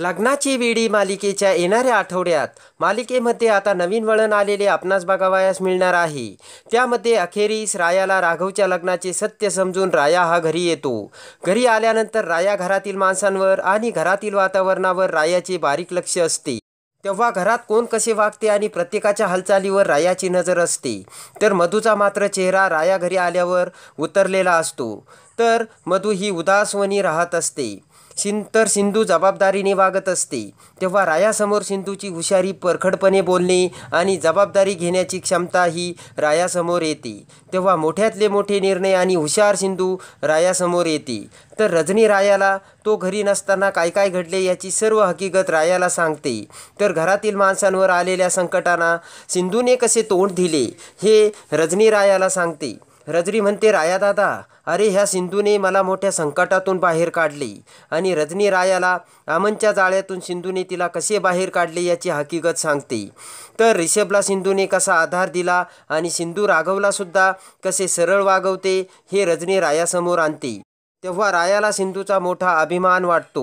लग्नाची वेळी मालिकेच्या येणाऱ्या आठवड्यात मालिकेमध्ये आता नवीन वळण आलेले आपणास बघावयास मिळणार आहे त्यामध्ये अखेरीस रायाला राघवच्या लग्नाचे सत्य समजून राया हा घरी येतो घरी आल्यानंतर राया घरातील माणसांवर आणि घरातील वातावरणावर रायाचे बारीक लक्ष असते तेव्हा घरात कोण कसे वागते आणि प्रत्येकाच्या हालचालीवर रायाची नजर असते तर मधूचा मात्र चेहरा राया घरी आल्यावर उतरलेला असतो तर मधू ही उदासवनी राहत असते सिं तर सिंधू जबाबदारीने वागत असते तेव्हा रायासमोर सिंधूची हुशारी परखडपणे बोलणे आणि जबाबदारी घेण्याची क्षमता ही रायासमोर येते तेव्हा मोठ्यातले मोठे निर्णय आणि हुशार सिंधू रायासमोर येते तर रजनी रायाला तो घरी नसताना काय काय घडले याची सर्व हकीकत रायाला सांगते तर घरातील माणसांवर आलेल्या संकटांना सिंधूने कसे तोंड दिले हे रजनी रायाला सांगते रजनी म्हणते राया दादा अरे ह्या सिंधूने मला मोठ्या संकटातून बाहेर काढले आणि रजनी रायाला आमनच्या जाळ्यातून सिंधूने तिला कसे बाहेर काढले याची हकीकत सांगते तर रिषभला सिंधूने कसा आधार दिला आणि सिंधू राघवलासुद्धा कसे सरळ वागवते हे रजनी रायासमोर आणते तेव्हा रायाला सिंधूचा मोठा अभिमान वाटतो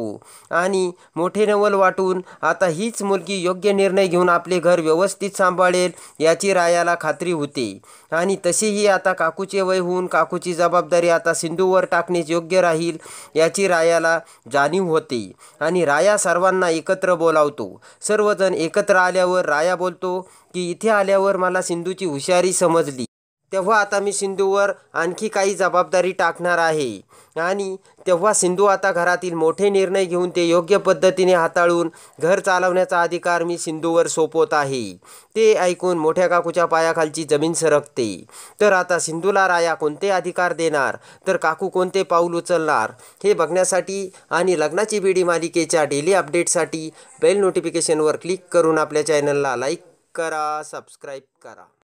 आणि मोठे नवल वाटून आता हीच मुलगी योग्य निर्णय घेऊन आपले घर व्यवस्थित सांभाळेल याची रायाला खात्री होते आणि तशीही आता काकूचे वय होऊन काकूची जबाबदारी आता सिंधूवर टाकणेच योग्य राहील याची रायाला जाणीव होते आणि राया सर्वांना एकत्र बोलावतो सर्वजण एकत्र आल्यावर राया बोलतो की इथे आल्यावर मला सिंधूची हुशारी समजली तेव्हा आता मी सिंधूवर आणखी काही जबाबदारी टाकणार आहे आणि तेव्हा सिंधू आता घरातील मोठे निर्णय घेऊन ते योग्य पद्धतीने हाताळून घर चालवण्याचा अधिकार मी सिंधूवर सोपवत आहे ते ऐकून मोठ्या काकूच्या पायाखालची जमीन सरकते तर आता सिंधूला राया कोणते अधिकार देणार तर काकू कोणते पाऊल उचलणार हे बघण्यासाठी आणि लग्नाची बीडी मालिकेच्या डेली अपडेटसाठी बेल नोटिफिकेशनवर क्लिक करून आपल्या चॅनलला लाईक करा सबस्क्राईब करा